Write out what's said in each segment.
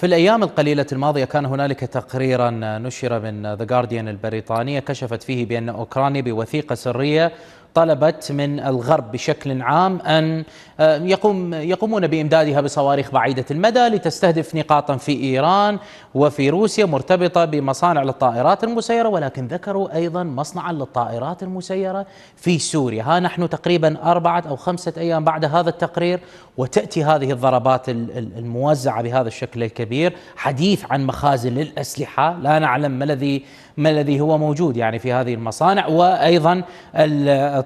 في الأيام القليلة الماضية كان هنالك تقريرا نشر من ذا جارديان البريطانية كشفت فيه بأن أوكرانيا بوثيقة سرية طلبت من الغرب بشكل عام أن آه، يقوم يقومون بإمدادها بصواريخ بعيدة المدى لتستهدف نقاطا في إيران وفي روسيا مرتبطة بمصانع للطائرات المسيرة ولكن ذكروا أيضا مصنعا للطائرات المسيرة في سوريا ها نحن تقريبا أربعة أو خمسة أيام بعد هذا التقرير وتأتي هذه الضربات الموزعة بهذا الشكل الكبير حديث عن مخازن للأسلحة لا نعلم ما الذي ما الذي هو موجود يعني في هذه المصانع وأيضا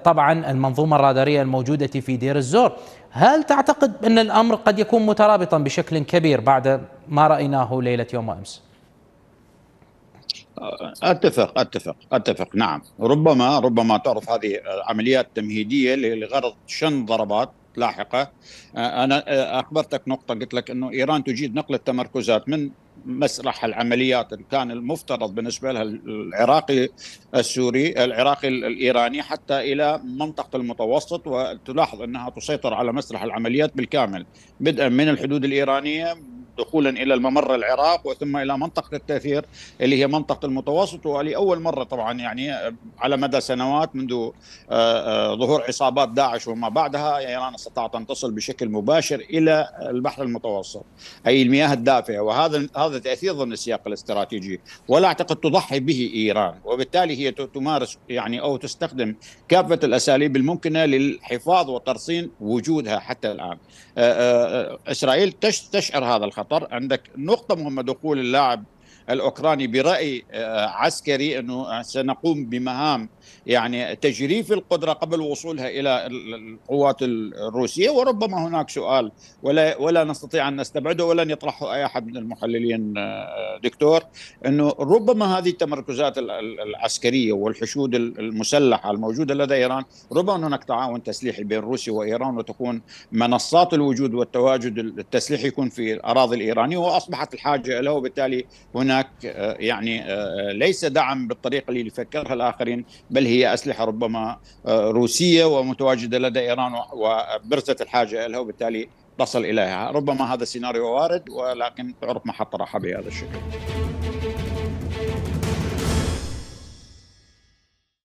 طبعا المنظومة الرادارية الموجودة في دير الزور هل تعتقد أن الأمر قد يكون مترابطا بشكل كبير بعد ما رأيناه ليلة يوم أمس؟ اتفق اتفق اتفق نعم ربما ربما تعرف هذه عمليات تمهيديه لغرض شن ضربات لاحقه انا اخبرتك نقطه قلت لك انه ايران تجيد نقل التمركزات من مسرح العمليات اللي كان المفترض بالنسبه لها العراقي السوري العراقي الايراني حتى الى منطقه المتوسط وتلاحظ انها تسيطر على مسرح العمليات بالكامل بدءا من الحدود الايرانيه دخولا الى الممر العراق وثم الى منطقه التاثير اللي هي منطقه المتوسط ولاول مره طبعا يعني على مدى سنوات منذ آه، آه، ظهور عصابات داعش وما بعدها ايران استطاعت ان تصل بشكل مباشر الى البحر المتوسط اي المياه الدافئه وهذا هذا تاثير ضمن السياق الاستراتيجي ولا اعتقد تضحي به ايران وبالتالي هي تمارس يعني او تستخدم كافه الاساليب الممكنه للحفاظ وترصين وجودها حتى الان آه، اسرائيل تشعر هذا الخطر قطر عندك نقطة مهمة دخول اللاعب الاوكراني براي آه، عسكري انه سنقوم بمهام يعني تجريف القدره قبل وصولها الى القوات الروسيه وربما هناك سؤال ولا ولا نستطيع ان نستبعده ولن يطرحه اي احد من المحللين آه، دكتور انه ربما هذه التمركزات العسكريه والحشود المسلحه الموجوده لدى ايران ربما هناك تعاون تسليحي بين روسيا وايران وتكون منصات الوجود والتواجد التسليحي يكون في الاراضي الايرانيه واصبحت الحاجه له وبالتالي هنا هناك آه، يعني آه، ليس دعم بالطريقه اللي يفكرها الاخرين بل هي اسلحه ربما آه، روسيه ومتواجده لدى ايران وبرزت الحاجه لها وبالتالي تصل اليها، ربما هذا السيناريو وارد ولكن تعرف محط راحه بهذا الشكل.